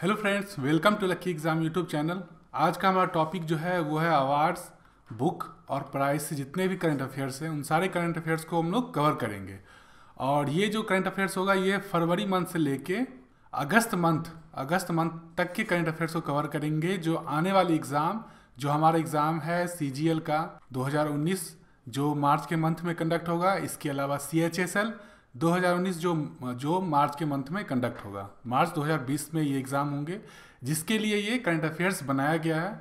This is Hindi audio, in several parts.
Hello friends welcome to lucky exam YouTube channel आज का हमारा टॉपिक जो है वो है अवार्ड्स बुक और प्राइस से जितने भी करंट अफेयर्स हैं उन सारे करंट अफेयर्स को हम लोग कवर करेंगे और ये जो करंट अफेयर्स होगा ये फरवरी मंथ से लेके अगस्त मंथ अगस्त मंथ तक के करंट अफेयर्स को कवर करेंगे जो आने वाले एग्ज़ाम जो हमारा एग्ज़ाम है सी का 2019 जो मार्च के मंथ में कंडक्ट होगा इसके अलावा सी 2019 जो जो मार्च के मंथ में कंडक्ट होगा मार्च 2020 में ये एग्ज़ाम होंगे जिसके लिए ये करंट अफेयर्स बनाया गया है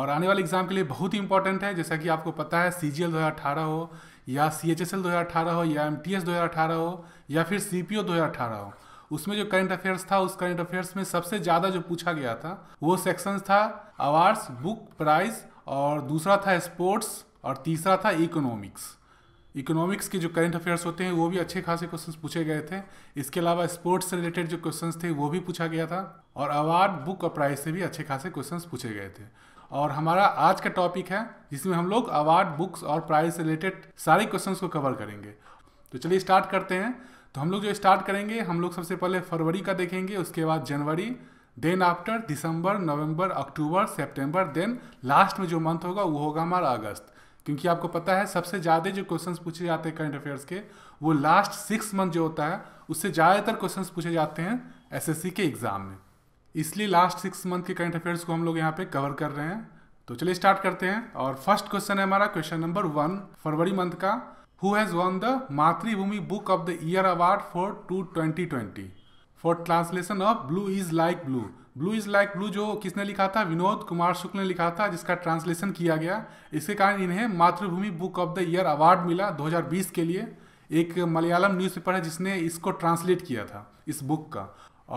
और आने वाले एग्ज़ाम के लिए बहुत ही इंपॉर्टेंट है जैसा कि आपको पता है सी जी एल हो या सी एच एस एल हो या एम टी एस हो या फिर सी पी ओ हो उसमें जो करंट अफेयर्स था उस करंट अफेयर्स में सबसे ज़्यादा जो पूछा गया था वो सेक्शंस था अवार्ड्स बुक प्राइज और दूसरा था स्पोर्ट्स और तीसरा था इकोनॉमिक्स इकोनॉमिक्स के जो करंट अफेयर्स होते हैं वो भी अच्छे खासे क्वेश्चन पूछे गए थे इसके अलावा स्पोर्ट्स से रिलेटेड जो क्वेश्चन थे वो भी पूछा गया था और अवार्ड बुक और प्राइज से भी अच्छे खासे क्वेश्चन पूछे गए थे और हमारा आज का टॉपिक है जिसमें हम लोग अवार्ड बुक्स और प्राइज से रिलेटेड सारे क्वेश्चन को कवर करेंगे तो चलिए स्टार्ट करते हैं तो हम लोग जो स्टार्ट करेंगे हम लोग सबसे पहले फरवरी का देखेंगे उसके बाद January then after December November October September then last में जो मंथ होगा वो होगा हमारा अगस्त क्योंकि आपको पता है सबसे ज़्यादा जो क्वेश्चंस पूछे जाते हैं करंट अफेयर्स के वो लास्ट सिक्स मंथ जो होता है उससे ज़्यादातर क्वेश्चंस पूछे जाते हैं एसएससी के एग्ज़ाम में इसलिए लास्ट सिक्स मंथ के करंट अफेयर्स को हम लोग यहाँ पे कवर कर रहे हैं तो चलिए स्टार्ट करते हैं और फर्स्ट क्वेश्चन है हमारा क्वेश्चन नंबर वन फरवरी मंथ का who has won the Mathrubhumi book of the year award for two twenty twenty for translation of blue is like blue blue is like blue जो किसने लिखा था विनोद कुमार शुक्ल ने लिखा था जिसका ट्रांसलेशन किया गया इसके कारण इन्हें Mathrubhumi book of the year award मिला 2020 के लिए एक मलयालम न्यूज़पेपर है जिसने इसको ट्रांसलेट किया था इस बुक का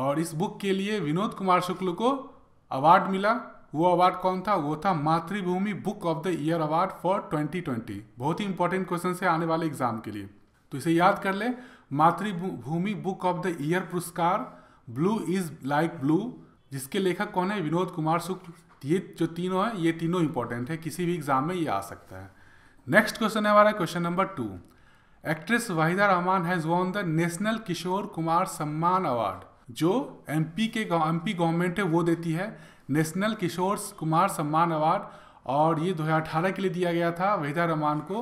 और इस बुक के लिए विनोद कुमार शुक्ल को अवार्ड मिला वो अवार्ड कौन था वो था Mathrubhumi book of the year award for 2020 बहुत ही इंपॉर्टेंट क्वेश्चन है आने वाले एग्जाम के लिए तो इसे याद कर ले Mathrubhumi book of the year पुरस्कार ब्लू इज लाइक ब्लू जिसके लेखक कौन है विनोद कुमार शुक्ल ये जो तीनों हैं ये तीनों इंपॉर्टेंट है किसी भी एग्जाम में ये आ सकता है नेक्स्ट क्वेश्चन है हमारा question number two actress Waheeda Rehman has won the national Kishore Kumar Samman award जो एमपी के एमपी गवर्नमेंट है वो देती है नेशनल किशोर कुमार सम्मान अवार्ड और ये 2018 के लिए दिया गया था वहीदा रहमान को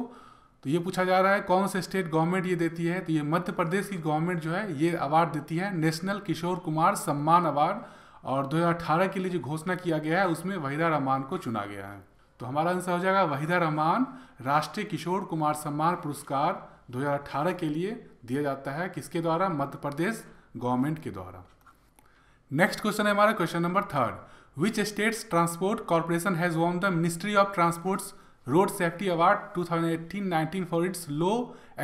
तो ये पूछा जा रहा है कौन से स्टेट गवर्नमेंट ये देती है तो ये मध्य प्रदेश की गवर्नमेंट जो है ये अवार्ड देती है नेशनल किशोर कुमार सम्मान अवार्ड और 2018 के लिए जो घोषणा किया गया है उसमें वहीदा रहमान को चुना गया है तो हमारा आंसर हो जाएगा वहीदा रहमान राष्ट्रीय किशोर कुमार सम्मान पुरस्कार 2018 के लिए दिया जाता है किसके द्वारा मध्य प्रदेश गवर्नमेंट के द्वारा नेक्स्ट क्वेश्चन है हमारा question number third which states transport corporation has won the ministry of transports road safety award 2018-19 for its low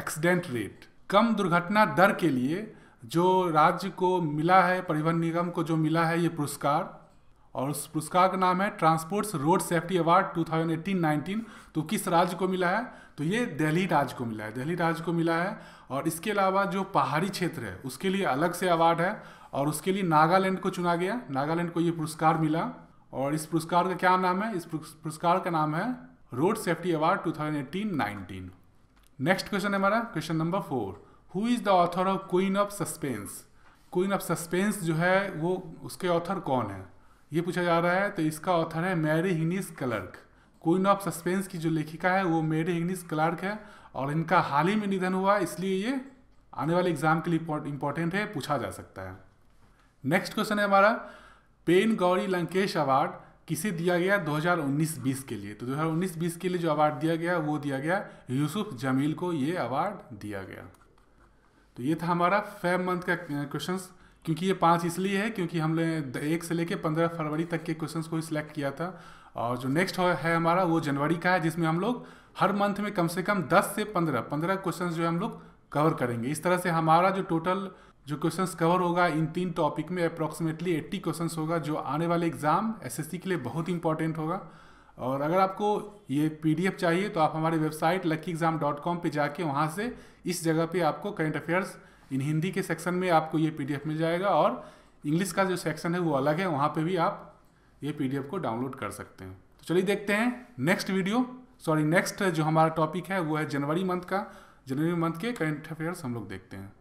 accident rate कम दुर्घटना दर के लिए जो राज्य को मिला है परिवहन निगम को जो मिला है ये पुरस्कार और उस पुरस्कार का नाम है ट्रांसपोर्ट्स रोड सेफ्टी अवार्ड 2018-19 तो किस राज्य को मिला है तो ये दिल्ली राज्य को मिला है दिल्ली राज्य को मिला है और इसके अलावा जो पहाड़ी क्षेत्र है उसके लिए अलग से अवार्ड है और उसके लिए नागालैंड को चुना गया नागालैंड को ये पुरस्कार मिला और इस पुरस्कार का क्या नाम है इस पुरस्कार का नाम है road safety award 2018-19 next question है हमारा question number four who is the author of queen of suspense queen of suspense जो है वो उसके ऑथर कौन है ये पूछा जा रहा है तो इसका ऑथर है Mary Higgins Clark queen of suspense की जो लेखिका है वो मैरी हिनिस क्लर्क है और इनका हाल ही में निधन हुआ इसलिए ये आने वाले एग्जाम के लिए इंपॉर्टेंट है पूछा जा सकता है नेक्स्ट क्वेश्चन है हमारा पेन गौरी लंकेश अवार्ड किसे दिया गया 2019-20 के लिए तो 2019-20 के लिए जो अवार्ड दिया गया वो दिया गया यूसुफ जमील को ये अवार्ड दिया गया तो ये था हमारा फेब मंथ का क्वेश्चन क्योंकि ये पांच इसलिए है क्योंकि हमने एक से लेकर पंद्रह फरवरी तक के क्वेश्चंस को सिलेक्ट किया था और जो नेक्स्ट है हमारा वो जनवरी का है जिसमें हम लोग हर मंथ में कम से कम दस से पंद्रह पंद्रह क्वेश्चन जो है हम लोग कवर करेंगे इस तरह से हमारा जो टोटल जो क्वेश्चन कवर होगा इन तीन टॉपिक में अप्रॉक्सीमेटली एट्टी क्वेश्चन होगा जो आने वाले एग्जाम एस के लिए बहुत इंपॉर्टेंट होगा और अगर आपको ये पीडीएफ चाहिए तो आप हमारी website lucky exam dot com पर जाके वहाँ से इस जगह पे आपको करंट अफेयर्स इन हिंदी के सेक्शन में आपको ये पीडीएफ मिल जाएगा और इंग्लिश का जो सेक्शन है वो अलग है वहाँ पे भी आप ये पीडीएफ को डाउनलोड कर सकते हैं तो चलिए देखते हैं नेक्स्ट वीडियो सॉरी नेक्स्ट जो हमारा टॉपिक है वो है जनवरी मंथ का जनवरी मंथ के करंट अफेयर्स हम लोग देखते हैं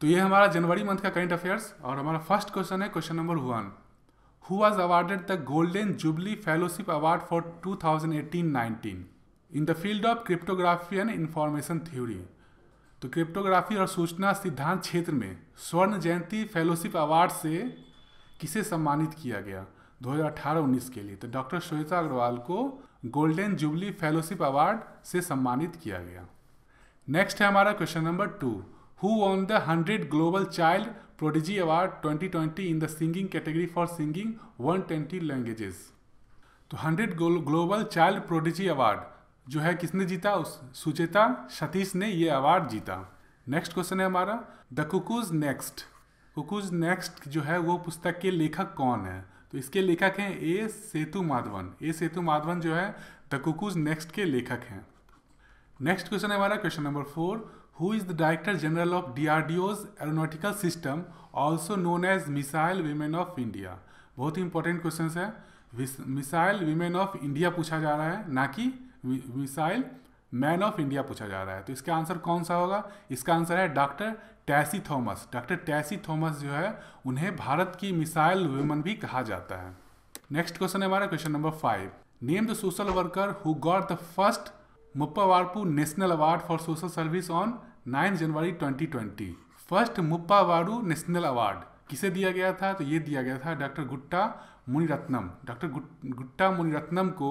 तो ये हमारा जनवरी मंथ का करंट अफेयर्स और हमारा फर्स्ट क्वेश्चन है question number one who was awarded the Golden Jubilee Fellowship Award for 2018-19 in the field of cryptography and information theory. तो क्रिप्टोग्राफी और सूचना सिद्धांत क्षेत्र में स्वर्ण जयंती फेलोशिप अवार्ड से किसे सम्मानित किया गया 2018-19 के लिए तो डॉक्टर श्वेता अग्रवाल को गोल्डन जुबली फेलोशिप अवार्ड से सम्मानित किया गया नेक्स्ट है हमारा question number two who won the hundred global child prodigy award 2020 in the singing category for singing 120 languages तो 100 ग्लोबल चाइल्ड प्रोडिजी अवार्ड जो है किसने जीता उस सुचेता सतीश ने ये अवार्ड जीता नेक्स्ट क्वेश्चन है हमारा the cuckoo's next cuckoo's next जो है वो पुस्तक के लेखक कौन है तो इसके लेखक हैं ए सेतु माधवन ए सेतु माधवन जो है द कुकूज नेक्स्ट के लेखक हैं नेक्स्ट क्वेश्चन है हमारा question number four who is the Director General of DRDO's Aeronautical System, also known as Missile Women of India? बहुत ही इंपॉर्टेंट क्वेश्चन है मिसाइल वीमेन ऑफ इंडिया पूछा जा रहा है ना कि मिसाइल मैन ऑफ इंडिया पूछा जा रहा है तो इसका आंसर कौन सा होगा इसका आंसर है डॉक्टर टैसी थॉमस डॉक्टर टैसी थॉमस जो है उन्हें भारत की मिसाइल वुमेन भी कहा जाता है नेक्स्ट क्वेश्चन है हमारा question number five name the social worker who got the first Muppavarapu national award for social service on 9 January 2020 first Muppavarapu national award किसे दिया गया था तो ये दिया गया था डॉक्टर गुट्टा मुनिरत्नम डॉक्टर गुट्टा मुनिरत्नम को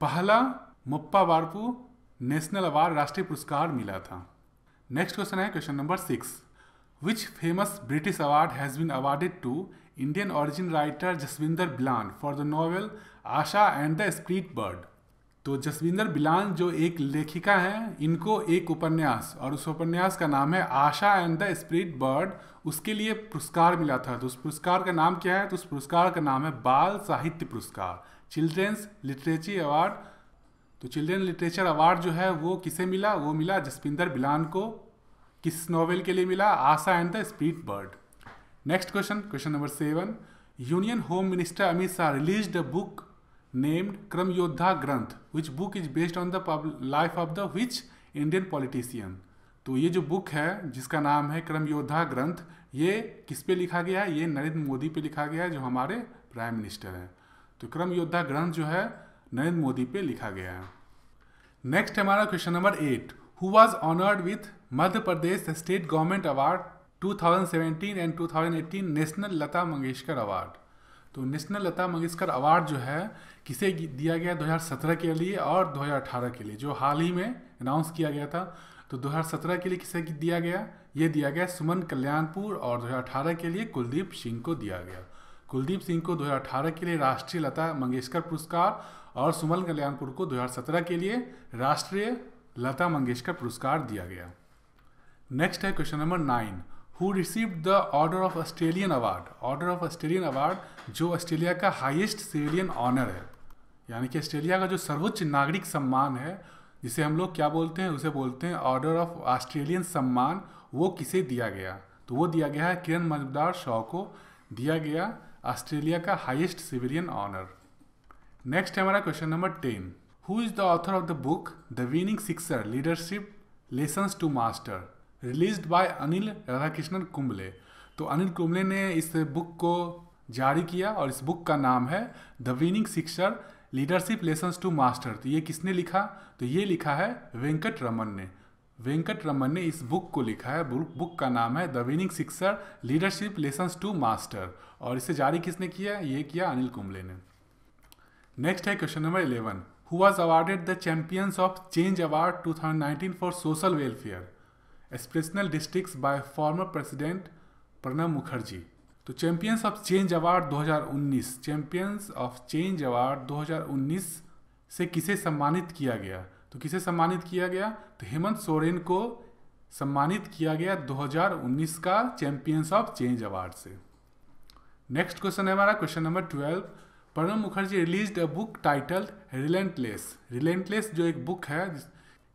पहला मुप्पा नेशनल अवार्ड राष्ट्रीय पुरस्कार मिला था नेक्स्ट क्वेश्चन है question number six which famous British award has been awarded to Indian origin writer Jaswinder Bilan for the novel Asha and the spirit bird तो जसविंदर बिलान जो एक लेखिका हैं इनको एक उपन्यास और उस उपन्यास का नाम है Asha and the spirit bird उसके लिए पुरस्कार मिला था तो उस पुरस्कार का नाम क्या है तो उस पुरस्कार का नाम है बाल साहित्य पुरस्कार चिल्ड्रेंस लिटरेचर अवार्ड तो चिल्ड्रेन लिटरेचर अवार्ड जो है वो किसे मिला वो मिला जसविंदर बिलान को किस नॉवेल के लिए मिला Asha and the spirit bird next question question number seven union home minister Amit Shah release the book named Kram Yodha Granth, which book is based on the life of the which Indian politician? तो ये जो बुक है जिसका नाम है क्रम योद्धा ग्रंथ ये किस पे लिखा गया है ये नरेंद्र मोदी पे लिखा गया है जो हमारे प्राइम मिनिस्टर हैं तो क्रम योद्धा ग्रंथ जो है नरेंद्र मोदी पे लिखा गया है नेक्स्ट हमारा question number eight who was honoured with Madhya Pradesh state government award 2017 and 2018 national Lata Mangeshkar award तो नेशनल लता मंगेशकर अवार्ड जो है किसे दिया गया 2017 के लिए और 2018 के लिए जो हाल ही में अनाउंस किया गया था तो 2017 के लिए किसे दिया गया ये दिया गया सुमन कल्याणपुर और 2018 के लिए कुलदीप सिंह को दिया गया कुलदीप सिंह को 2018 के लिए राष्ट्रीय लता मंगेशकर पुरस्कार और सुमन कल्याणपुर को 2017 के लिए राष्ट्रीय लता मंगेशकर पुरस्कार दिया गया नेक्स्ट है question number nine who received the order of Australian award order of Australian award जो ऑस्ट्रेलिया का हाईएस्ट सिविलियन ऑनर है यानी कि ऑस्ट्रेलिया का जो सर्वोच्च नागरिक सम्मान है जिसे हम लोग क्या बोलते हैं उसे बोलते हैं ऑर्डर ऑफ ऑस्ट्रेलियन सम्मान वो किसे दिया गया तो वो दिया गया है किरण मजदार शॉ को दिया गया ऑस्ट्रेलिया का हाईएस्ट सिविलियन ऑनर नेक्स्ट है हमारा question number ten who is the author of the book the winning sixer leadership lessons to master released by Anil Radhakrishnan Kumble तो अनिल कुंबले ने इस बुक को जारी किया और इस बुक का नाम है the winning sixer leadership lesson to master तो ये किसने लिखा तो ये लिखा है वेंकट रमन ने वेंकट रमन ने इस बुक को लिखा है बुक का नाम है the winning sixer leadership lesson to master और इसे जारी किसने किया ये किया अनिल कुंबले ने नेक्स्ट है question number eleven who was awarded the champions of change award 2019 for social welfare aspirational districts by former president Pranab Mukherjee तो champions of change award 2019 champions of change award 2019 से किसे सम्मानित किया गया तो किसे सम्मानित किया गया तो हेमंत सोरेन को सम्मानित किया गया 2019 का चैंपियंस ऑफ चेंज अवार्ड से नेक्स्ट क्वेश्चन है हमारा question number twelve Pranab Mukherjee release a book titled relentless relentless जो एक बुक है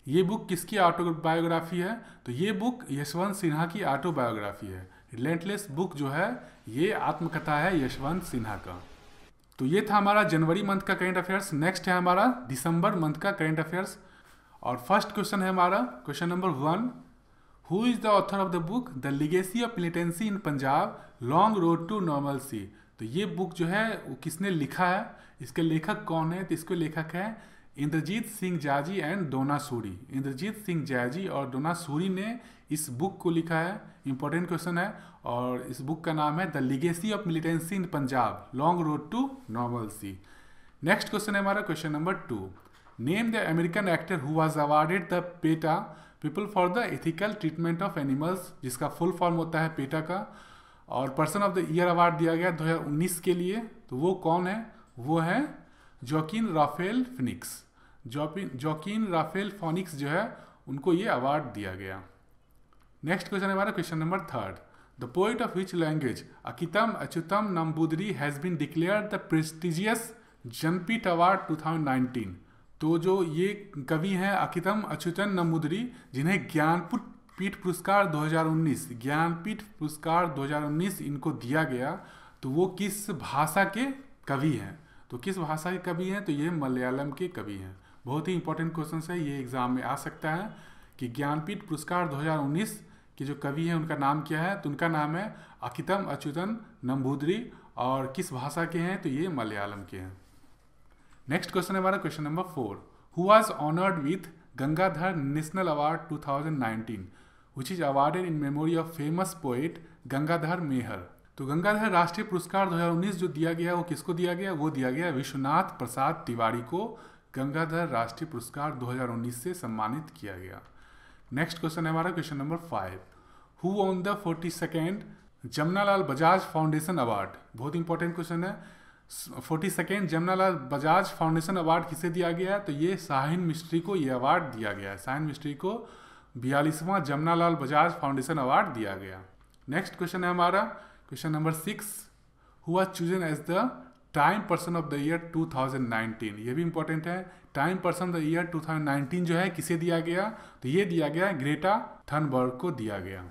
ये बुक किसकी ऑटोबायोग्राफी है तो ये बुक यशवंत सिन्हा की ऑटोबायोग्राफी है रिलेंटलेस बुक जो है ये आत्मकथा है यशवंत सिन्हा का तो ये था हमारा जनवरी मंथ का करेंट अफेयर्स नेक्स्ट है हमारा दिसंबर मंथ का करेंट अफेयर्स और फर्स्ट क्वेश्चन है हमारा question number one who is the author of the book the legacy of militancy in Punjab long road to normalcy तो ये बुक जो है वो किसने लिखा है इसके लेखक कौन है तो इसके लेखक है इंद्रजीत सिंह जाजी एंड डोना सूरी इंद्रजीत सिंह जाजी और डोना सूरी ने इस बुक को लिखा है इंपॉर्टेंट क्वेश्चन है और इस बुक का नाम है the legacy of militancy in Punjab long road to normalcy next question है हमारा question number two name the American actor who was awarded the PETA people for the ethical treatment of animals जिसका फुल फॉर्म होता है पेटा का और person of the year award दिया गया 2019 के लिए तो वो कौन है वो है Joaquin Rafael Phoenix Joaquin Rafael Phoenix जो है उनको ये अवार्ड दिया गया नेक्स्ट क्वेश्चन है हमारा question number third the poet of which language Akkitham Achuthan Namboothiri has been declare the prestigious Jnanpith award 2019 तो जो ये कवि हैं अकितम अच्युतन नम्बुदरी जिन्हें ज्ञानपुट पीठ पुरस्कार 2019 ज्ञानपीठ पुरस्कार 2019 इनको दिया गया तो वो किस भाषा के कवि हैं तो किस भाषा के कवि हैं तो ये मलयालम के कवि हैं बहुत ही इंपॉर्टेंट क्वेश्चन है ये एग्जाम में आ सकता है कि ज्ञानपीठ पुरस्कार 2019 के जो कवि हैं उनका नाम क्या है तो उनका नाम है अकितम अच्युतन नम्बूदरी और किस भाषा के हैं तो ये मलयालम के हैं नेक्स्ट क्वेश्चन है हमारा question number four who was honoured with Gangadhar national award 2019 which is awarded in memory of famous poet Gangadhar Meher तो गंगाधर राष्ट्रीय पुरस्कार 2019 जो दिया गया वो किसको दिया गया वो दिया गया विश्वनाथ प्रसाद तिवारी को गंगाधर राष्ट्रीय पुरस्कार 2019 से सम्मानित किया गया नेक्स्ट क्वेश्चन है हमारा question number five who won the forty second Jamnalal Bajaj foundation award बहुत इंपॉर्टेंट क्वेश्चन है forty second Jamnalal Bajaj foundation award किसे दिया गया है तो ये साहिन मिस्ट्री को ये अवार्ड दिया गया है शाहिन मिस्ट्री को बयालीसवां जमुनालाल बजाज फाउंडेशन अवार्ड दिया गया नेक्स्ट क्वेश्चन है हमारा question number six Who was chosen as Time person of the year 2019 ये भी इंपॉर्टेंट है Time person of the year 2019 जो है किसे दिया गया तो ये दिया गया ग्रेटा थनबर्ग को दिया गया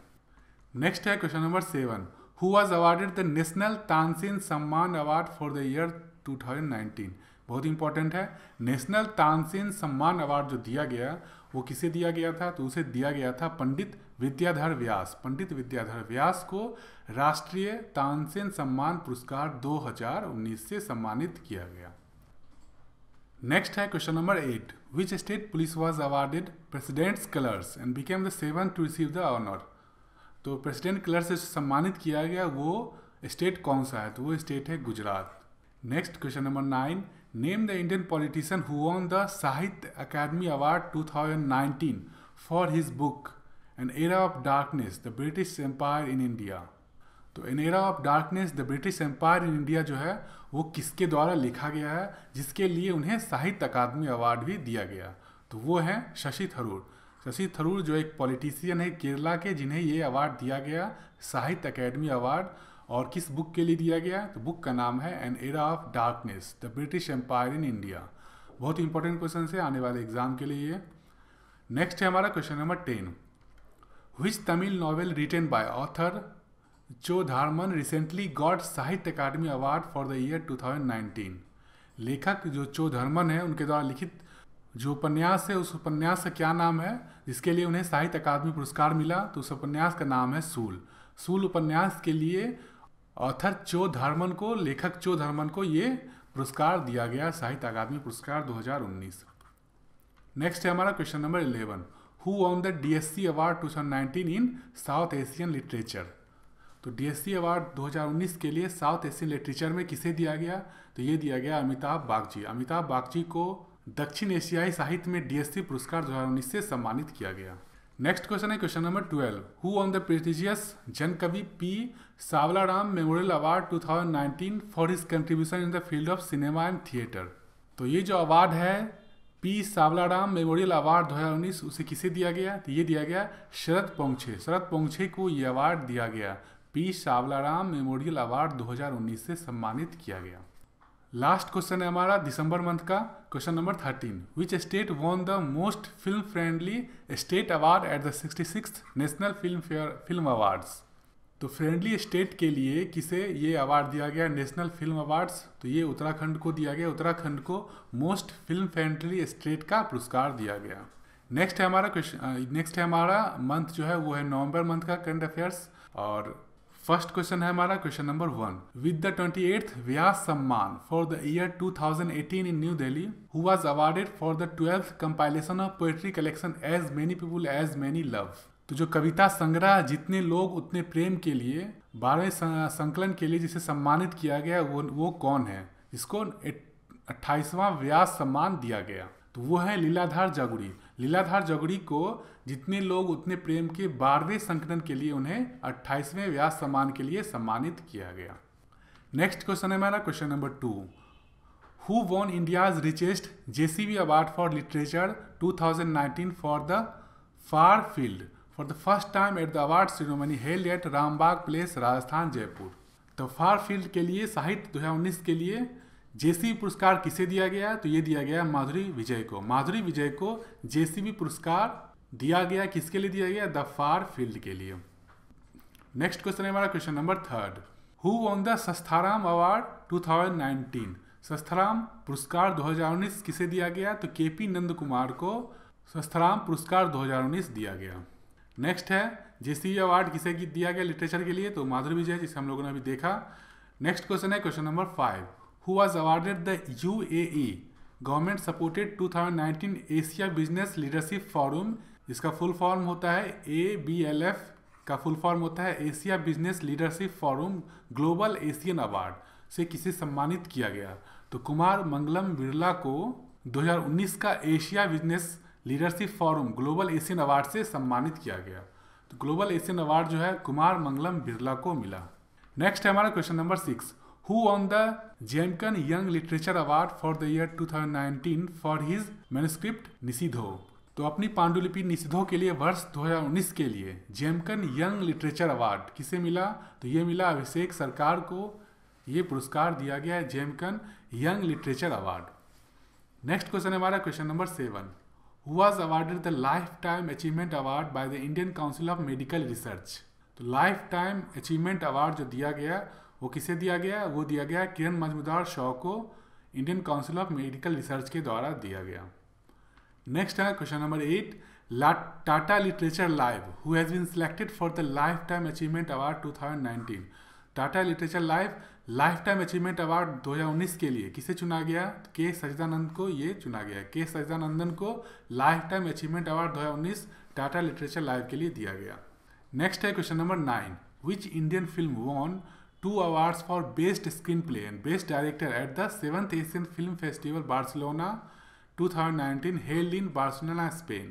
नेक्स्ट है question number seven who was awarded the national Tansen Samman award for the year 2019 बहुत इंपॉर्टेंट है नेशनल तानसेन सम्मान अवार्ड जो दिया गया वो किसे दिया गया था तो उसे दिया गया था पंडित विद्याधर व्यास पंडित विद्याधर व्यास को राष्ट्रीय तानसेन सम्मान पुरस्कार 2019 से सम्मानित किया गया नेक्स्ट है question number eight which state police was awarded president's colours and became the seven to receive the honour तो प्रेसिडेंट कलर से सम्मानित किया गया वो स्टेट कौन सा है तो वो स्टेट है Gujarat next question number nine Indian politician who won the Sahitya the award two thousand 2019 for his book an era of darkness the British empire in India तो an era of darkness the British empire in India जो है वो किसके द्वारा लिखा गया है जिसके लिए उन्हें साहित्य अकादमी अवार्ड भी दिया गया तो वो है शशि थरूर शशि थरूर जो एक पॉलिटिशियन है केरला के जिन्हें ये अवार्ड दिया गया साहित्य अकेडमी अवार्ड और किस बुक के लिए दिया गया तो बुक का नाम है an era of darkness the British empire in India बहुत इंपॉर्टेंट क्वेश्चन है आने वाले एग्जाम के लिए नेक्स्ट है हमारा question number ten which Tamil novel written by author Cho Dharman recently got Sahitya Akademi award for the year 2019 लेखक जो चो धर्मन है उनके द्वारा लिखित जो उपन्यास है उस उपन्यास का क्या नाम है जिसके लिए उन्हें साहित्य अकादमी पुरस्कार मिला तो उस उपन्यास का नाम है सूल सूल उपन्यास के लिए ऑथर चो धर्मन को लेखक चो धर्मन को ये पुरस्कार दिया गया साहित्य अकादमी पुरस्कार 2019 नेक्स्ट है हमारा question number 11 who won the DSC award 2019 in South Asian literature तो डीएससी अवार्ड 2019 के लिए साउथ एशियन लिटरेचर में किसे दिया गया तो ये दिया गया अमिताभ बागची अमिताभ बागची को दक्षिण एशियाई साहित्य में डीएससी पुरस्कार 2019 से सम्मानित किया गया नेक्स्ट क्वेश्चन है question number twelve who won the prestigious Jan Kavi P Savalaram memorial award 2019 for his contribution in the field of cinema and theatre तो ये जो अवार्ड है पी सावलाराम मेमोरियल अवार्ड 2019 उसे किसे दिया गया तो ये दिया गया शरद पोंछे शरद पोंछे को ये अवार्ड दिया गया पी सावलाराम मेमोरियल अवार्ड 2019 से सम्मानित किया गया लास्ट क्वेश्चन है हमारा दिसंबर मंथ का question number thirteen which state won the most film friendly state award at the sixty six national film fair film awards तो फ्रेंडली स्टेट के लिए किसे ये अवार्ड दिया गया नेशनल फिल्म अवार्ड्स तो ये उत्तराखंड को दिया गया उत्तराखंड को मोस्ट फिल्म फ्रेंडली स्टेट का पुरस्कार दिया गया नेक्स्ट है हमारा क्वेश्चन नेक्स्ट है हमारा मंथ जो है वो है नवंबर मंथ का करंट अफेयर्स और फर्स्ट क्वेश्चन है हमारा question number one with the twenty eighth Vyas Samman for the year 2018 in New Delhi who was awarded for the twelfth compilation of poetry collection as many people as many love तो जो कविता संग्रह जितने लोग उतने प्रेम के लिए बारहवें संकलन के लिए जिसे सम्मानित किया गया वो वो कौन है इसको अट्ठाईसवां व्यास सम्मान दिया गया तो वो है लीलाधार जागुरी लीलाधार जोगड़ी को जितने लोग उतने प्रेम के बारहवें संकलन के लिए उन्हें अट्ठाईसवें व्यास सम्मान के लिए सम्मानित किया गया नेक्स्ट क्वेश्चन है मेरा question number two who won India's richest JCB award for literature 2019 for the far field for the first time at the award ceremony held at Rambagh place Rajasthan Jaipur तो फार फील्ड के लिए साहित्य उन्नीस के लिए जेसीबी पुरस्कार किसे दिया गया तो ये दिया गया माधुरी विजय को माधुरी विजय को जेसीबी पुरस्कार दिया गया किसके लिए दिया गया द फार फील्ड के लिए नेक्स्ट क्वेश्चन है हमारा question number third who won the संस्थाराम अवार्ड 2019 संस्थाराम पुरस्कार 2019 किसे दिया गया तो के पी नंद कुमार को संस्थाराम पुरस्कार 2019 दिया गया नेक्स्ट है जेसीबी अवार्ड किसे दिया गया लिटरेचर के लिए तो माधुरी विजय जिसे हम लोगों ने अभी देखा नेक्स्ट क्वेश्चन है question number five who was awarded the UAE government supported 2019 Asia business leadership Forum इसका फुल फॉर्म होता है ए बी एल एफ का फुल फॉर्म होता है Asia business leadership forum global Asian award से किसे सम्मानित किया गया तो कुमार मंगलम बिरला को 2019 का Asia business leadership forum global Asian award से सम्मानित किया गया तो ग्लोबल एशियन अवार्ड जो है कुमार मंगलम बिरला को मिला नेक्स्ट है हमारा question number six who won the Jemkin Young Literature Award for the year 2019 for his manuscript Nisidho. तो अपनी पांडुलिपि निषिधों के लिए वर्ष 2019 के लिए जेमकन यंग लिटरेचर अवार्ड किसे मिला तो ये मिला अभिषेक सरकार को ये पुरस्कार दिया गया है जेमकन young literature award next question है हमारा question number seven was awarded the lifetime achievement award by the Indian council of medical research तो लाइफ टाइम अचीवमेंट अवार्ड जो दिया गया वो किसे दिया गया वो दिया गया किरण मजमूदार शॉ को Indian council of medical research के द्वारा दिया गया नेक्स्ट है question number eight Tata literature live who has been selected for the lifetime achievement award 2019 Tata literature live lifetime achievement award 2019 के लिए किसे चुना गया के सचिदानंद को ये चुना गया के सचिदानंदन को lifetime achievement award 2019 Tata literature live के लिए दिया गया नेक्स्ट है question number nine which Indian film won two awards for Best Screenplay and Best Director at the 7th Asian Film Festival Barcelona 2019 held in Barcelona, Spain.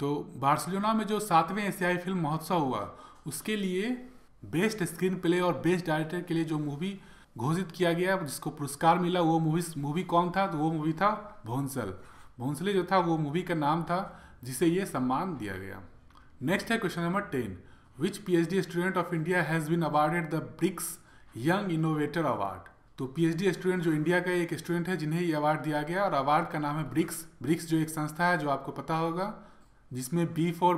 तो बार्सिलोना में जो सातवें एशियाई फिल्म महोत्सव हुआ उसके लिए बेस्ट स्क्रीन प्ले और बेस्ट डायरेक्टर के लिए जो मूवी घोषित किया गया जिसको पुरस्कार मिला वो मूवी मूवी कौन था तो वो मूवी था भोंसल भोंसले जो था वो मूवी का नाम था जिसे ये सम्मान दिया गया नेक्स्ट है question number ten which PhD student of India has been awarded the BRICS young innovator award तो पीएचडी स्टूडेंट जो इंडिया का एक स्टूडेंट है जिन्हें ये अवार्ड दिया गया और अवार्ड का नाम है ब्रिक्स ब्रिक्स जो एक संस्था है जो आपको पता होगा जिसमें B for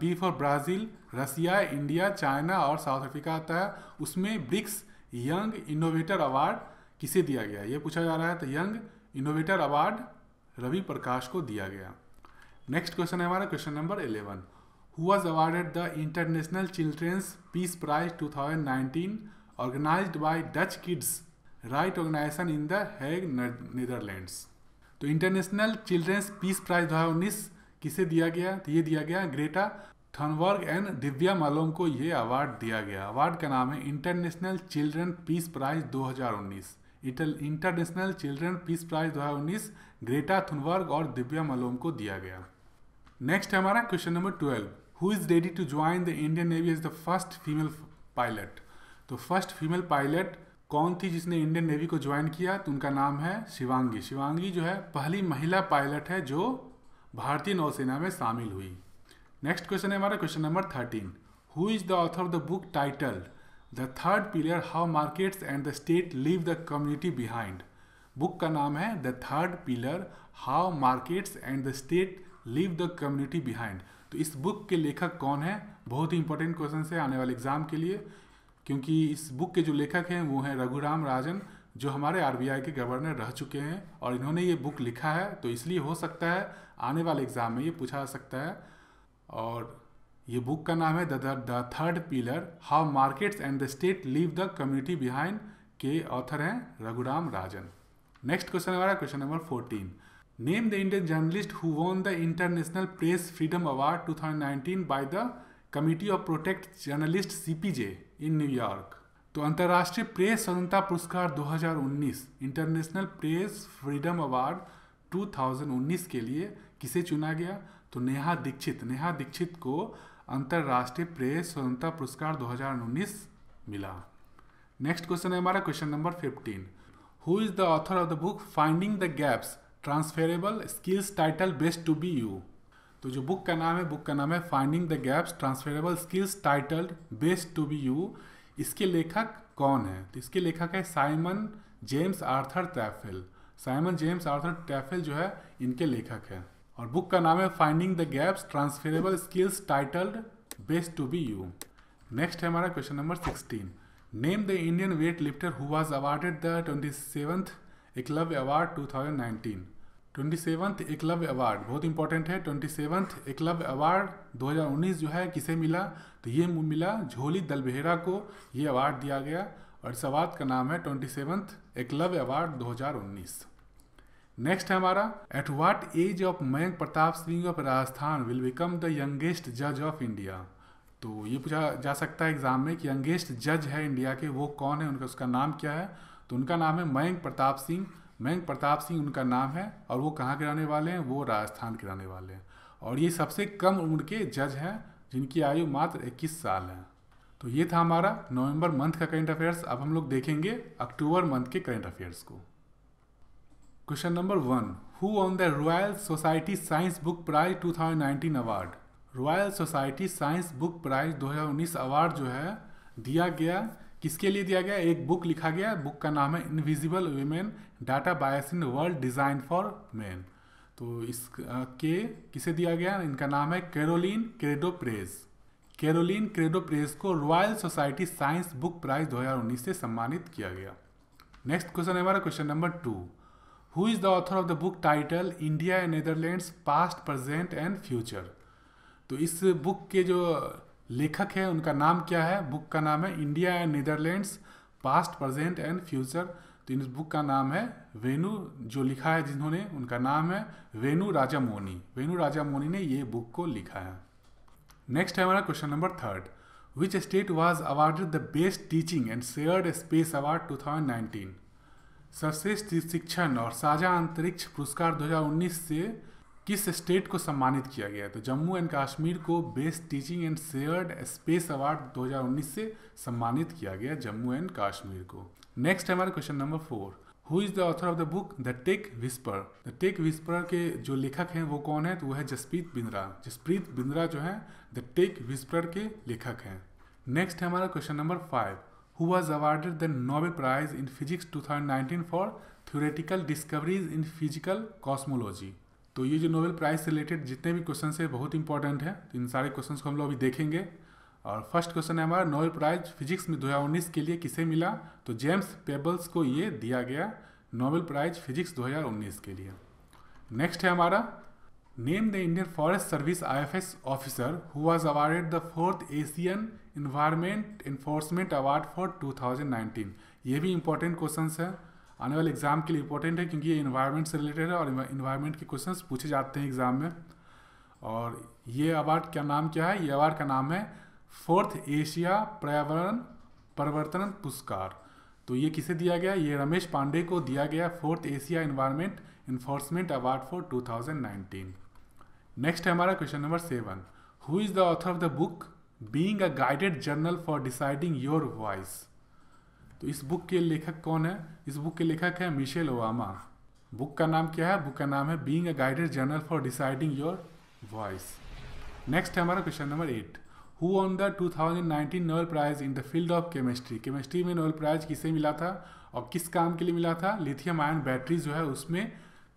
B for Brazil Russia India China और साउथ अफ्रीका आता है उसमें ब्रिक्स यंग इनोवेटर अवार्ड किसे दिया गया ये पूछा जा रहा है तो young innovator award Ravi Prakash को दिया गया नेक्स्ट क्वेश्चन है हमारा question number eleven who was awarded the International Children's Peace Prize 2019 organized by Dutch Kids Right Organization in the Hague, Netherlands. तो इंटरनेशनल चिल्ड्रेंस पीस प्राइज दो हज़ार उन्नीस किसे दिया गया तो ये दिया गया Greta Thunberg and Divina Maloum को ये अवार्ड दिया गया अवार्ड का नाम है international children peace prize 2019 international children peace prize 2019 Greta Thunberg और दिव्या मालोम को दिया गया नेक्स्ट है हमारा question number twelve who is ready to join the Indian navy is the first female pilot तो फर्स्ट फीमेल पायलट कौन थी जिसने इंडियन नेवी को ज्वाइन किया तो उनका नाम है शिवांगी शिवांगी जो है पहली महिला पायलट है जो भारतीय नौसेना में शामिल हुई नेक्स्ट क्वेश्चन है हमारा question number thirteen who is the author of the book title the third pillar how markets and the state leave the community behind book का नाम है the third pillar how markets and the state leave the community behind तो इस बुक के लेखक कौन है बहुत ही इंपॉर्टेंट क्वेश्चन है आने वाले एग्जाम के लिए क्योंकि इस बुक के जो लेखक हैं वो हैं रघुराम राजन जो हमारे आर के गवर्नर रह चुके हैं और इन्होंने ये बुक लिखा है तो इसलिए हो सकता है आने वाले एग्ज़ाम में ये पूछा जा सकता है और ये बुक का नाम है the third pillar how markets and the state leave the community behind के ऑथर हैं रघुराम राजन नेक्स्ट क्वेश्चन हमारा question number fourteen Name the Indian journalist who won the International Press Freedom Award 2019 by the committee of protect journalist CPJ in New York तो अंतर्राष्ट्रीय प्रेस स्वतंत्रता पुरस्कार 2019 इंटरनेशनल प्रेस फ्रीडम अवार्ड 2019 के लिए किसे चुना गया तो नेहा दीक्षित नेहा दीक्षित को अंतर्राष्ट्रीय प्रेस स्वतंत्रता पुरस्कार 2019 मिला नेक्स्ट क्वेश्चन है हमारा question number 15 who is the author of the book finding the gaps transferable skills title best to be you तो जो बुक का नाम है बुक का नाम है finding the gaps transferable skills titled best to be you इसके लेखक कौन है तो इसके लेखक है Simon James Arthur Taffel Simon James Arthur Taffel जो है इनके लेखक है और बुक का नाम है finding the gaps transferable skills titled best to be you next है हमारा question number sixteen name the Indian weightlifter who was awarded the twenty seventh Eklavya award 2019 twenty seventh Eklavya award बहुत इंपॉर्टेंट है ट्वेंटी सेवन्थ एकलव्य अवार्ड 2019 जो है किसे मिला तो ये मिला झोली दलबेहरा को ये अवार्ड दिया गया और इस अवार्ड का नाम है twenty seventh Eklavya award 2019 next है हमारा at what age of Mayank Pratap Singh of Rajasthan will become the youngest जज ऑफ इंडिया तो ये पूछा जा सकता है एग्जाम में कि यंगेस्ट जज है इंडिया के वो कौन है उनका उसका नाम क्या है तो उनका नाम है मयंक प्रताप सिंह मयंक प्रताप सिंह उनका नाम है और वो कहाँ के रहने वाले हैं वो राजस्थान के रहने वाले हैं और ये सबसे कम उम्र के जज हैं जिनकी आयु मात्र इक्कीस साल है तो ये था हमारा नवंबर मंथ का करंट अफेयर्स अब हम लोग देखेंगे अक्टूबर मंथ के करंट अफेयर्स को question number one who won the royal society science book prize 2019 award royal society science book prize 2019 award जो है दिया गया किसके लिए दिया गया एक बुक लिखा गया बुक का नाम है invisible women data bias in world design for man तो इस के किसे दिया गया इनका नाम है Caroline Criado Perez Caroline Criado Perez को royal society science book prize 2019 से सम्मानित किया गया नेक्स्ट क्वेश्चन है हमारा question number two who is the author of the book title India and Netherlands past present and future तो इस बुक के जो लेखक है उनका नाम क्या है बुक का नाम है India and Netherlands past present and future तो इस बुक का नाम है वेणु जो लिखा है जिन्होंने उनका नाम है वेणु राजा मोनी वेणु राजा मोनी ने ये बुक को लिखा है नेक्स्ट है हमारा question number third which state was awarded the best teaching and shared space award 2019 सर्वश्रेष्ठ शिक्षण और साझा अंतरिक्ष पुरस्कार 2019 से किस स्टेट को सम्मानित किया गया है तो जम्मू एंड कश्मीर को best teaching and shared space award 2019 से सम्मानित किया गया जम्मू एंड कश्मीर को नेक्स्ट हमारा question number four who is the author of the book the tech whisper the tech whisper के जो लेखक हैं वो कौन है तो वो है जसप्रीत बिंद्रा जसप्रीत बिंद्रा जो है द टेक विस्पर के लेखक हैं नेक्स्ट है हमारा question number five who was awarded the Nobel prize in physics 2019 for theoretical discoveries in physical cosmology तो ये जो नोबेल प्राइज़ से रिलेटेड जितने भी क्वेश्चन है बहुत इंपॉर्टेंट है तो इन सारे क्वेश्चन को हम लोग अभी देखेंगे और फर्स्ट क्वेश्चन है हमारा नोबेल प्राइज फिजिक्स में दो के लिए किसे मिला तो जेम्स पेबल्स को ये दिया गया नोबेल प्राइज फिजिक्स दो के लिए नेक्स्ट है हमारा name the Indian forest service S officer who was awarded the fourth Asian environment enforcement award for 2019 ये भी इंपॉर्टेंट क्वेश्चन है आने वाले एग्ज़ाम के लिए इंपॉर्टेंट है क्योंकि ये इन्वायरमेंट से रिलेटेड है और इन्वायरमेंट के क्वेश्चन पूछे जाते हैं एग्ज़ाम में और ये अवार्ड का नाम क्या है ये अवार्ड का नाम है फोर्थ एशिया पर्यावरण परिवर्तन पुरस्कार तो ये किसे दिया गया ये रमेश पांडे को दिया गया fourth Asia environment enforcement award for 2019 next है हमारा question number seven who is the author of the book being a guided journal for deciding your voice तो इस बुक के लेखक कौन है इस बुक के लेखक है मिशेल ओबामा बुक का नाम क्या है बुक का नाम है being a guided journal for deciding your voice next है हमारा question number eight who won the 2019 Nobel prize in the field of chemistry chemistry में नोबेल प्राइज किसे मिला था और किस काम के लिए मिला था लिथियम आयन बैटरी जो है उसमें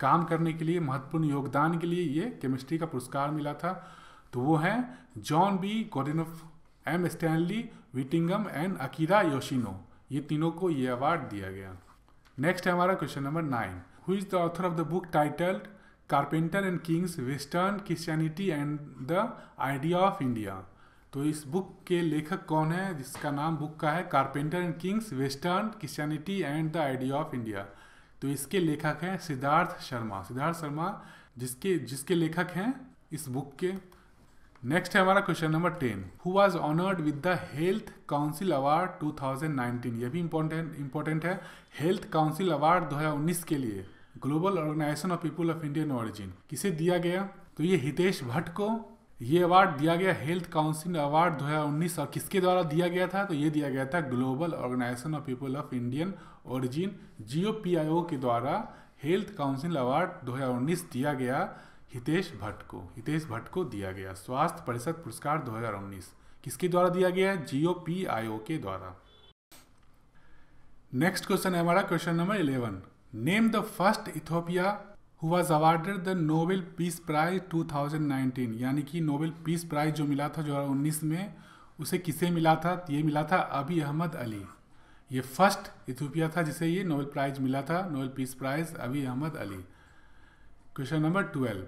काम करने के लिए महत्वपूर्ण योगदान के लिए ये केमिस्ट्री का पुरस्कार मिला था तो वो हैं John B Goodenough M Stanley Whittingham and Akira Yoshino ये तीनों को ये अवार्ड दिया गया नेक्स्ट है हमारा question number nine who is the author of the book titled carpenter and kings western Christianity and the idea of India तो इस बुक के लेखक कौन है जिसका नाम बुक का है carpenter and kings western Christianity and the idea of India तो इसके लेखक हैं सिद्धार्थ शर्मा सिद्धार्थ शर्मा जिसके जिसके लेखक हैं इस बुक के नेक्स्ट है हमारा question number ten who was honoured with the health council award 2019 ये भी इम्पोर्टेंट इम्पोर्टेंट है हेल्थ काउंसिल अवार्ड 2019 के लिए global organisation of people of Indian origin किसे दिया गया तो ये हितेश भट्ट को ये अवार्ड दिया गया हेल्थ काउंसिल अवार्ड 2019 और किसके द्वारा दिया गया था तो ये दिया गया था global organisation of people of Indian origin जी के द्वारा हेल्थ काउंसिल अवार्ड 2019 दिया गया हितेश भट्ट को हितेश भट्ट को दिया गया स्वास्थ्य परिषद पुरस्कार 2019 किसके द्वारा दिया गया है जीओ पी आई ओ के द्वारा नेक्स्ट क्वेश्चन है हमारा question number eleven name the first Ethiopia who was awarded the Nobel peace prize 2019 यानी कि नोबेल पीस प्राइज जो मिला था 2019 में उसे किसे मिला था ये मिला था अभी अहमद अली ये फर्स्ट इथोपिया था जिसे ये नोबेल प्राइज मिला था Nobel peace prize Abiy Ahmed Ali question number twelve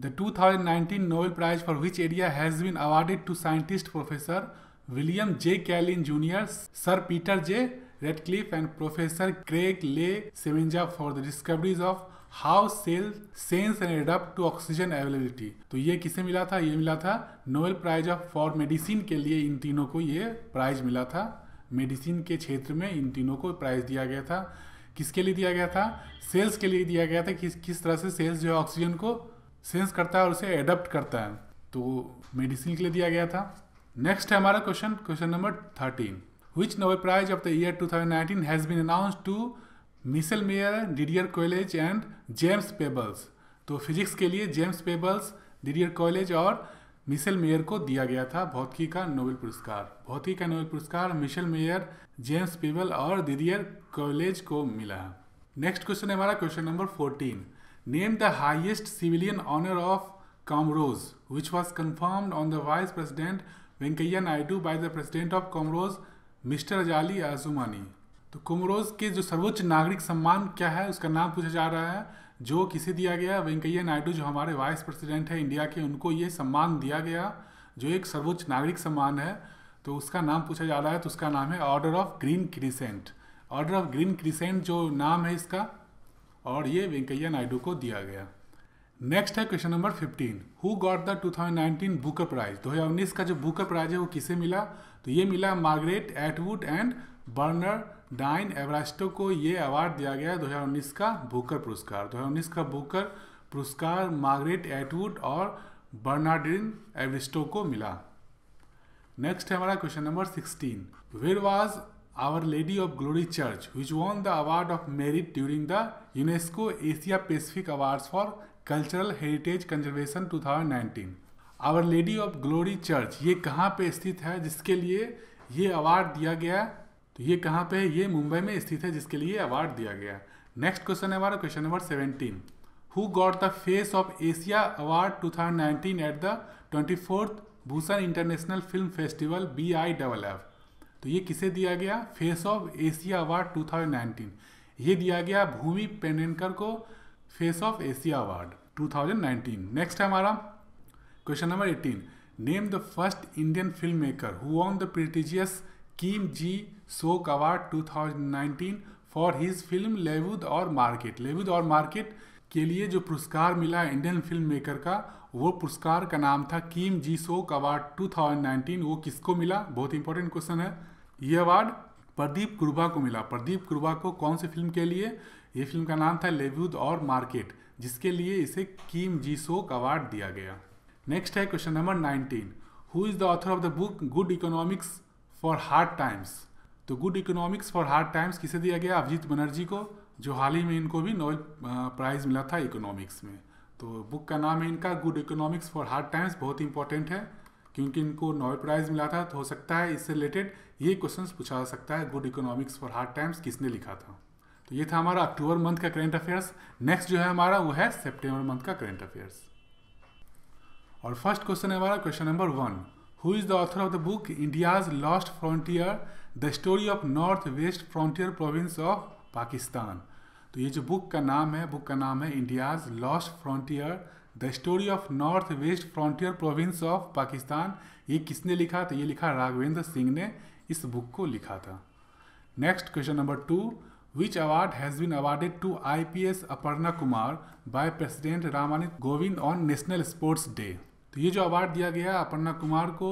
The 2019 Nobel Prize for which area has been awarded to scientist Professor William J. Kalin Jr., Sir Peter J. Radcliffe and Professor Craig Le Semenja for the discoveries of how cell sense and adapt to oxygen availability तो ये किसे मिला था ये मिला था Nobel prize of for medicine के लिए इन तीनों को ये प्राइज मिला था मेडिसिन के क्षेत्र में इन तीनों को प्राइज दिया गया था किसके लिए दिया गया था सेल्स के लिए दिया गया था किस किस तरह से सेल्स जो है ऑक्सीजन को सेंस करता है और उसे एडप्ट करता है तो मेडिसिन के लिए दिया गया था नेक्स्ट है हमारा question question number thirteen which Nobel prize of the year two thousand nineteen has been announce to Michel Mayor Didier Queloz and James Peebles तो फिजिक्स के लिए जेम्स पेबल्स डिडियर कॉलेज और मिशेल मेयर को दिया गया था भौतिकी का नोबेल पुरस्कार भौतिकी का नोबेल पुरस्कार मिशेल मेयर जेम्स पेबल और डिडियर कॉलेज को मिला है नेक्स्ट क्वेश्चन है हमारा question number fourteen named the highest civilian honor of Comoros, which was confirmed on the Vice President Venkaiah Naidu by the president of Comoros mister Azali Assoumani तो कॉमरोज के जो सर्वोच्च नागरिक सम्मान क्या है उसका नाम पूछा जा रहा है जो किसे दिया गया वेंकैया नायडू जो हमारे वाइस प्रेसिडेंट है इंडिया के उनको ये सम्मान दिया गया जो एक सर्वोच्च नागरिक सम्मान है तो उसका नाम पूछा जा रहा है तो उसका नाम है order of green crescent order of green crescent जो नाम है इसका और ये वेंकैया नायडू को दिया गया नेक्स्ट है question number 15 who got the 2019 Booker prize दो हजार उन्नीस का जो बुकर प्राइज है वो किसे मिला तो ये मिला Margaret Atwood and Bernardine Evaristo को ये अवार्ड दिया गया है उन्नीस का बुकर पुरस्कार दो हजार उन्नीस का बुकर पुरस्कार मार्गरेट एटवुड और बर्नाडिन एवरिस्टो को मिला नेक्स्ट है हमारा question number sixteen where was our lady of glory church which won the award of merit during the UNESCO Asia Pacific award for cultural heritage conservation two thousand nineteen our lady of glory church ये कहाँ पर स्थित है जिसके लिए ये अवार्ड दिया गया तो ये कहाँ पर है ये मुंबई में स्थित है जिसके लिए अवार्ड दिया गया नेक्स्ट क्वेश्चन है हमारा question number seventeen who got the face of Asia award two thousand nineteen at the twenty fourth Busan international film festival B I double F तो ये किसे दिया गया फेस ऑफ एशिया अवार्ड 2019 ये दिया गया भूमि पेनेनकर को face of Asia award 2019 next है हमारा question number 18 name the first Indian film maker who won the prestigious Kim Ji Seok award 2019 for his film Lewduh और मार्केट लेवुद और मार्केट के लिए जो पुरस्कार मिला इंडियन फिल्म मेकर का वो पुरस्कार का नाम था कीम जी सोक अवार्ड 2019 वो किसको मिला बहुत इंपॉर्टेंट क्वेश्चन है ये अवार्ड प्रदीप कुरबा को मिला प्रदीप कुरबा को कौन सी फिल्म के लिए ये फिल्म का नाम था लेव्यूद और मार्केट जिसके लिए इसे कीम जी सोक अवार्ड दिया गया नेक्स्ट है question number nineteen who is the author of the book good economics for hard times तो good economics for hard times किसे दिया गया अभिजीत बनर्जी को जो हाल ही में इनको भी नोबेल प्राइज़ मिला था इकोनॉमिक्स में तो बुक का नाम है इनका good economics for hard times बहुत इंपॉर्टेंट है क्योंकि इनको नोबेल प्राइज़ मिला था तो हो सकता है इससे रिलेटेड ये क्वेश्चन पूछा जा सकता है good economics for hard times किसने लिखा था तो ये था हमारा अक्टूबर मंथ का करेंट अफेयर्स नेक्स्ट जो है हमारा वो है सेप्टेम्बर मंथ का करेंट अफेयर्स और फर्स्ट क्वेश्चन है हमारा question number one who is the author of the book India's lost frontier the story of north west frontier province of Pakistan तो ये जो बुक का नाम है बुक का नाम है India's lost frontier the story of north west frontier province of Pakistan ये किसने लिखा तो ये लिखा राघवेंद्र सिंह ने इस बुक को लिखा था next question number two which award has been awarded to IPS Aparna Kumar by president Ramnath Kovind on national sports day तो ये जो अवार्ड दिया गया अपर्णा कुमार को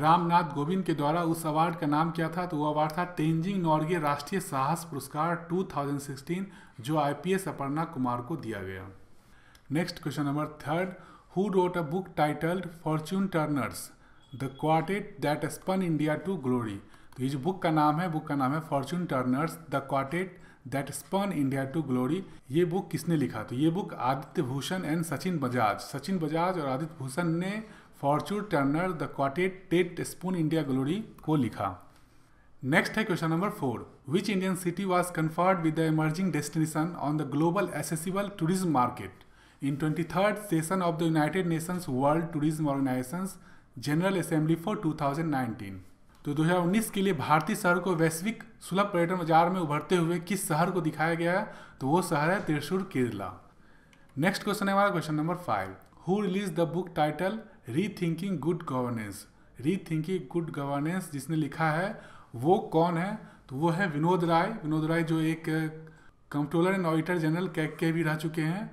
रामनाथ कोविंद के द्वारा उस अवार्ड का नाम क्या था तो वो अवार्ड था तेंजिंग नॉर्गे राष्ट्रीय साहस पुरस्कार 2016 जो आईपीएस अपर्णा कुमार को दिया गया next question number third who wrote a book titled fortune turners the quartet that spun India to glory तो ये जो बुक का नाम है बुक का नाम है fortune turners the quartet that spun India to glory ये बुक किसने लिखा तो ये बुक आदित्य भूषण एंड सचिन बजाज सचिन बजाज और आदित्य भूषण ने fortune turner the quartet spun India glory को लिखा नेक्स्ट है question number four which Indian city was conferred with the emerging destination on the global accessible tourism market in twenty third session of the United Nations world tourism Organization General Assembly for two तो 2019 के लिए भारतीय शहर को वैश्विक सुलभ पर्यटन बाजार में उभरते हुए किस शहर को दिखाया गया है तो वो शहर है त्रिशूर केरला नेक्स्ट क्वेश्चन है हमारा question number five who released the book title rethinking good governance rethinking good governance जिसने लिखा है वो कौन है तो वो है विनोद राय विनोद राय जो एक controller and auditor general CAG के भी रह चुके हैं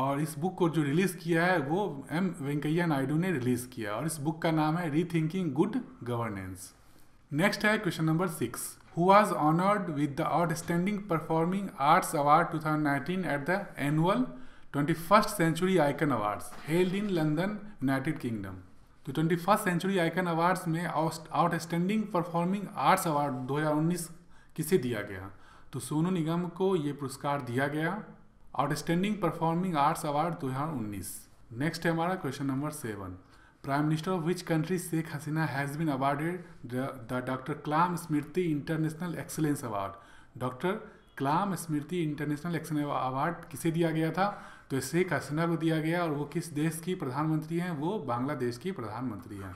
और इस बुक को जो रिलीज़ किया है वो एम वेंकैया नायडू ने रिलीज़ किया और इस बुक का नाम है रीथिंकिंग गुड गवर्नेंस नेक्स्ट है question number six who was honored with performing arts award two thousand 2019 at the annual twenty first century icon awards held in London United Kingdom तो twenty first century icon awards में आउटस्टैंडिंग परफॉर्मिंग आर्ट्स अवार्ड 2019 किसे दिया गया तो सोनू निगम को ये पुरस्कार दिया गया outstanding performing arts award 2019 next है हमारा question number seven prime minister of which country Sheikh Hasina has been awarded the doctor Kalam Smriti international excellence award doctor Kalam Smriti international excellence award किसे दिया गया था तो शेख हसीना को दिया गया और वो किस देश की प्रधानमंत्री हैं वो बांग्लादेश की प्रधानमंत्री हैं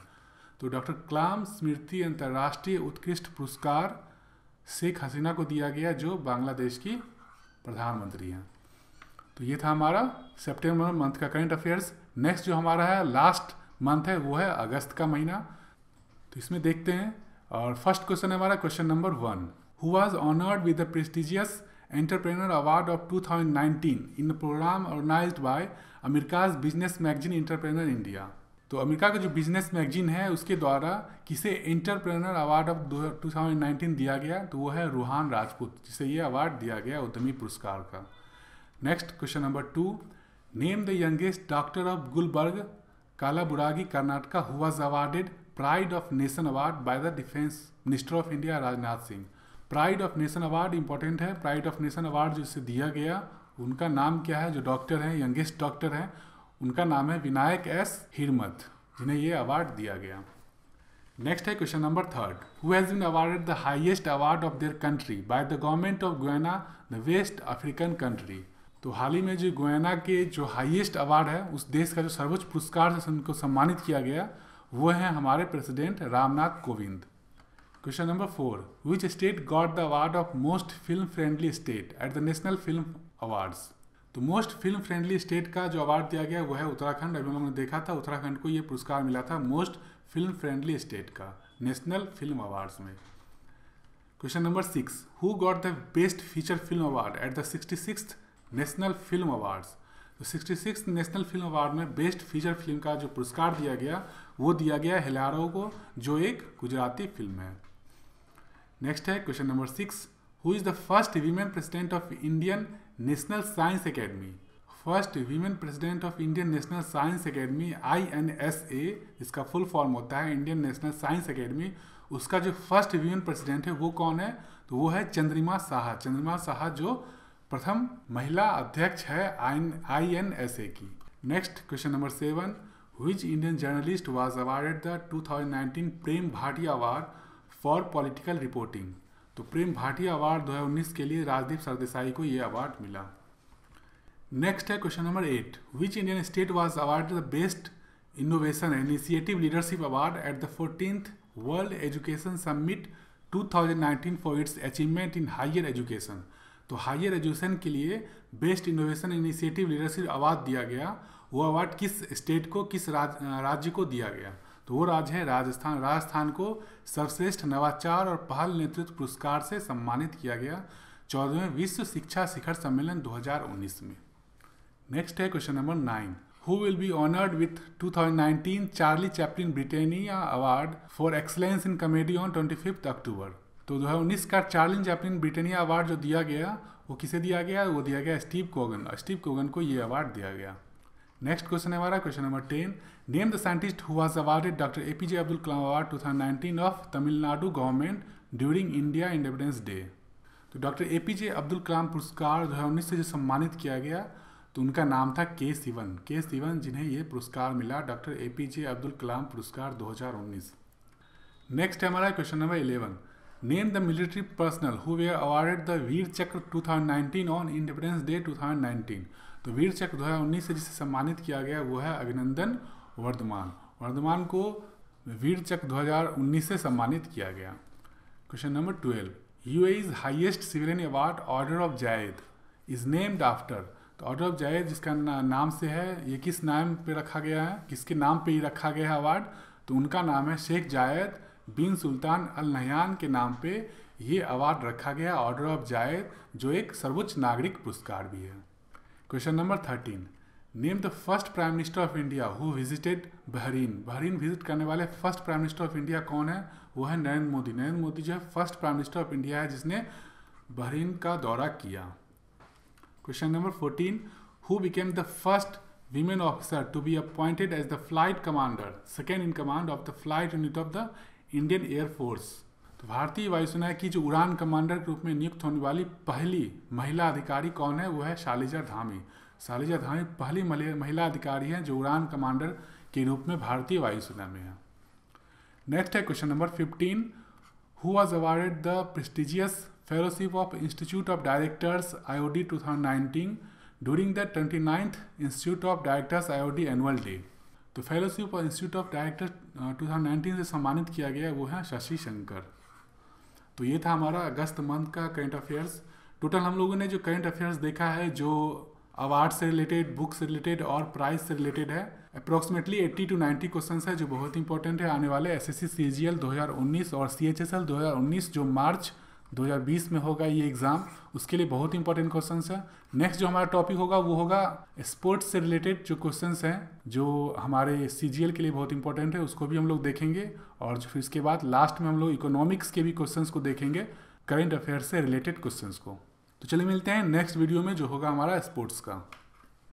तो डॉक्टर कलाम स्मृति अंतर्राष्ट्रीय उत्कृष्ट पुरस्कार शेख हसीना को दिया गया जो बांग्लादेश की प्रधानमंत्री हैं तो ये था हमारा सितंबर मंथ का करंट अफेयर्स नेक्स्ट जो हमारा है लास्ट मंथ है वो है अगस्त का महीना तो इसमें देखते हैं और फर्स्ट क्वेश्चन है हमारा question number one who was honoured with the prestigious Entrepreneur Award of 2019 in a program organized by America's Business Magazine Entrepreneur India. तो अमेरिका का जो बिजनेस मैगजीन है उसके द्वारा किसे एंटरप्रेनर अवार्ड ऑफ 2019 दिया गया तो वो है रूहान राजपूत जिसे ये अवार्ड दिया गया उद्यमी पुरस्कार का next question number two name the youngest doctor of Gulbarga Kalaburagi Karnataka who was awarded pride of nation award by the defence minister of India Rajnath Singh pride of nation award important है प्राइड ऑफ नेशन अवार्ड जो इसे दिया गया उनका नाम क्या है जो डॉक्टर हैं यंगेस्ट डॉक्टर हैं उनका नाम है विनायक एस हिरमत जिन्हें ये अवार्ड दिया गया नेक्स्ट है question number third who has been awarded the highest award of their country by the government of Guinea the west African country तो हाल ही में जो गोयना के जो हाइएस्ट अवार्ड है उस देश का जो सर्वोच्च पुरस्कार से उनको सम्मानित किया गया वो है हमारे president Ramnath Kovind question number four which state got the award of most film friendly state at the national film awards तो मोस्ट फिल्म फ्रेंडली स्टेट का जो अवार्ड दिया गया वह है उत्तराखंड अभी हमने देखा था उत्तराखंड को ये पुरस्कार मिला था मोस्ट फिल्म फ्रेंडली स्टेट का नेशनल फिल्म अवार्ड्स में question number six who got the best feature film award at the sixty six national film awards तो sixty six national film award में बेस्ट फीचर फिल्म का जो पुरस्कार दिया गया वो दिया गया हेलारो को जो एक गुजराती फिल्म है नेक्स्ट है question number six who is the first women president of Indian national science academy first women president of Indian national science academy I N S A इसका फुल फॉर्म होता है इंडियन नेशनल साइंस अकेडमी उसका जो फर्स्ट वीमेन प्रेसिडेंट है वो कौन है तो वो है चंद्रिमा साहा चंद्रिमा साहा जो प्रथम महिला अध्यक्ष है आई एन एस ए की next question number seven which Indian journalist was awarded the two thousand nineteen Prem Bhatia award for political reporting तो प्रेम भाटिया अवार्ड 2019 के लिए राजदीप सरदेसाई को ये अवार्ड मिला नेक्स्ट है question number eight which Indian state was award the best innovation initiative leadership award at the fourteenth world education summit 2019 for its achievement in higher education तो हायर एजुकेशन के लिए best innovation initiative leadership award दिया गया वो अवार्ड किस स्टेट को किस राज, राज्य को दिया गया तो वो राज्य हैं राजस्थान राजस्थान को सर्वश्रेष्ठ नवाचार और पहल नेतृत्व पुरस्कार से सम्मानित किया गया चौदहवें विश्व शिक्षा शिखर सम्मेलन 2019 में नेक्स्ट है question number nine who will be honoured with 2019 Charlie Chaplin Britannia award for excellence in comedy on twenty fifth October तो दो का चार्लिन चैपलिन ब्रिटेनिया अवार्ड जो दिया गया वो किसे दिया गया वो दिया गया स्टीव कोगन स्टीव कोगन को ये अवार्ड दिया गया नेक्स्ट क्वेश्चन है हमारा question number ten Name the scientist who was awarded Dr. APJ Abdul Kalam Award 2019 of Tamil Nadu government during India Independence Day. तो doctor A P J Abdul Kalam पुरस्कार दो हज़ार उन्नीस से जो सम्मानित किया गया तो उनका नाम था के सिवन के सिवन जिन्हें ये पुरस्कार मिला doctor A P J Abdul Kalam पुरस्कार 2019 नेक्स्ट है हमारा question number eleven name the military personnel who were awarded the Vir Chakra 2019 on independence day 2019 तो वीर चक्र उन्नीस से जिसे सम्मानित किया गया वो है अभिनंदन वर्धमान वर्धमान को वीर चक्र 2019 से सम्मानित किया गया question number twelve UAE's highest civilian award order of Zayed is named after तो ऑर्डर ऑफ जायद जिसका ना, नाम से है ये किस नाम पे रखा गया है किसके नाम पे ही रखा गया है अवार्ड तो उनका नाम है शेख जायद बिन सुल्तान अल नहयान के नाम पे ये अवार्ड रखा गया ऑर्डर ऑफ जायद जो एक सर्वोच्च नागरिक पुरस्कार भी है question number thirteen name the first prime minister of India who visited Bahrain Bahrain visit करने वाले first prime minister of India कौन है वो है नरेंद्र मोदी नरेंद्र मोदी जो है first prime minister of India है जिसने बहरीन का दौरा किया question number fourteen who became the first women officer to be appointed as the flight commander second in command of the flight unit of the Indian air force तो भारतीय वायुसेना की जो उड़ान कमांडर के रूप में नियुक्त होने वाली पहली महिला अधिकारी कौन है वो है शालिजा धामी सालिजा धामी पहली महिला अधिकारी हैं जो उड़ान कमांडर के रूप में भारतीय वायुसेना में हैं नेक्स्ट है question number fifteen who was awarded the prestigious fellowship of institute of directors IOD 2019 during the twenty ninth institute of directors IOD annual day तो fellowship of institute of directors 2019 से सम्मानित किया गया वो है शशि शंकर तो ये था हमारा अगस्त मंथ का करंट अफेयर्स टोटल हम लोगों ने जो करंट अफेयर्स देखा है जो अब आर्ट से रिलेटेड बुक से रिलेटेड और प्राइस से रिलेटेड है अप्रोक्सीमेटली 80 टू 90 क्वेश्चन है जो बहुत इंपॉर्टेंट है आने वाले S S C C G L दो हज़ार उन्नीस और सी एच एस एल दो हज़ार उन्नीस जो मार्च 2020 में होगा ये एग्ज़ाम उसके लिए बहुत इंपॉर्टेंट क्वेश्चन है नेक्स्ट जो हमारा टॉपिक होगा वो होगा स्पोर्ट्स से रिलेटेड जो क्वेश्चन हैं जो हमारे सी के लिए बहुत इंपॉर्टेंट है उसको भी हम लोग देखेंगे और फिर इसके बाद लास्ट में हम लोग इकोनॉमिक्स के भी क्वेश्चन को देखेंगे करेंट अफेयर्स से रिलेटेड क्वेश्चन को तो चलिए मिलते हैं नेक्स्ट वीडियो में जो होगा हमारा स्पोर्ट्स का